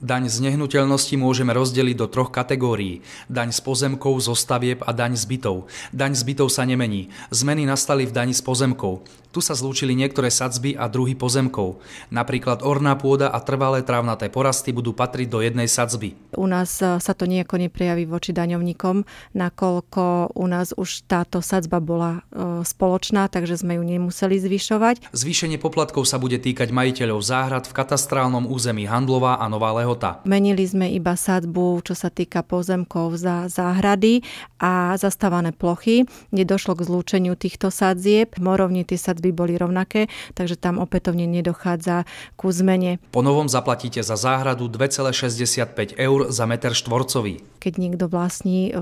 Daň z nehnuteľnosti môžeme rozdeliť do troch kategórií. Daň z pozemkov, zo stavieb a daň z bytov. Daň z bytov sa nemení. Zmeny nastali v daň z pozemkov. Tu sa zlúčili niektoré sadzby a druhy pozemkov. Napríklad orná pôda a trvalé trávnaté porasty budú patriť do jednej sadzby. U nás e, sa to nejako neprejaví voči daňovníkom, nakoľko u nás už táto sadzba bola e, spoločná, takže sme ju nemuseli zvyšovať. Zvýšenie poplatkov sa bude týkať majiteľov záhrad v katastrálnom území Handlová a Nová Leho lehota. Menili sme iba sadbu, čo sa týka pozemkov za záhrady a zastávané plochy. Nedošlo k zlúčeniu týchto sadzieb. Morovní Morovni tie sadzby boli rovnaké, takže tam opätovne nedochádza ku zmene. Po novom zaplatíte za záhradu 2,65 eur za meter štvorcový. Keď niekto vlastní e,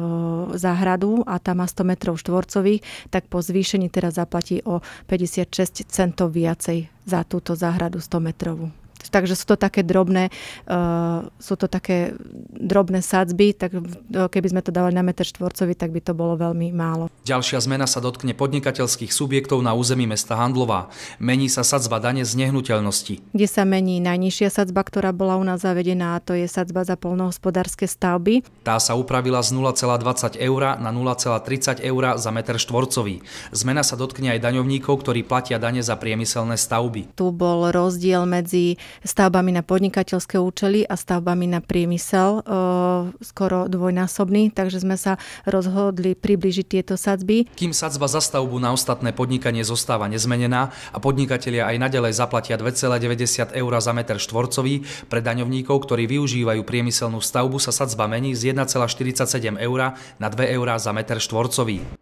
záhradu a tam má 100 metrov štvorcových, tak po zvýšení teraz zaplatí o 56 centov viacej za túto záhradu 100 metrovú takže sú to také drobné, uh, sú to také drobné sadzby, tak eh, keby sme to dávali na meter štvorcový, tak by to bolo veľmi málo. Ďalšia zmena sa dotkne podnikateľských subjektov na území mesta Handlová. Mení sa sadzba dane z nehnuteľnosti. Kde sa mení najnižšia sadzba, ktorá bola u nás zavedená, a to je sadzba za polnohospodárske stavby. Tá sa upravila z 0,20 eur na 0,30 eur za meter štvorcový. Zmena sa dotkne aj daňovníkov, ktorí platia dane za priemyselné stavby. Tu bol rozdiel medzi stavbami na podnikateľské účely a stavbami na priemysel, eh, skoro dvojnásobný, takže sme sa rozhodli približiť tieto sadzby. Kým sadzba za stavbu na ostatné podnikanie zostáva nezmenená a podnikatelia aj naďalej zaplatia 2,90 eur za meter štvorcový, pre daňovníkov, ktorí využívajú priemyselnú stavbu, sa sadzba mení z 1,47 eur na 2 eur za meter štvorcový.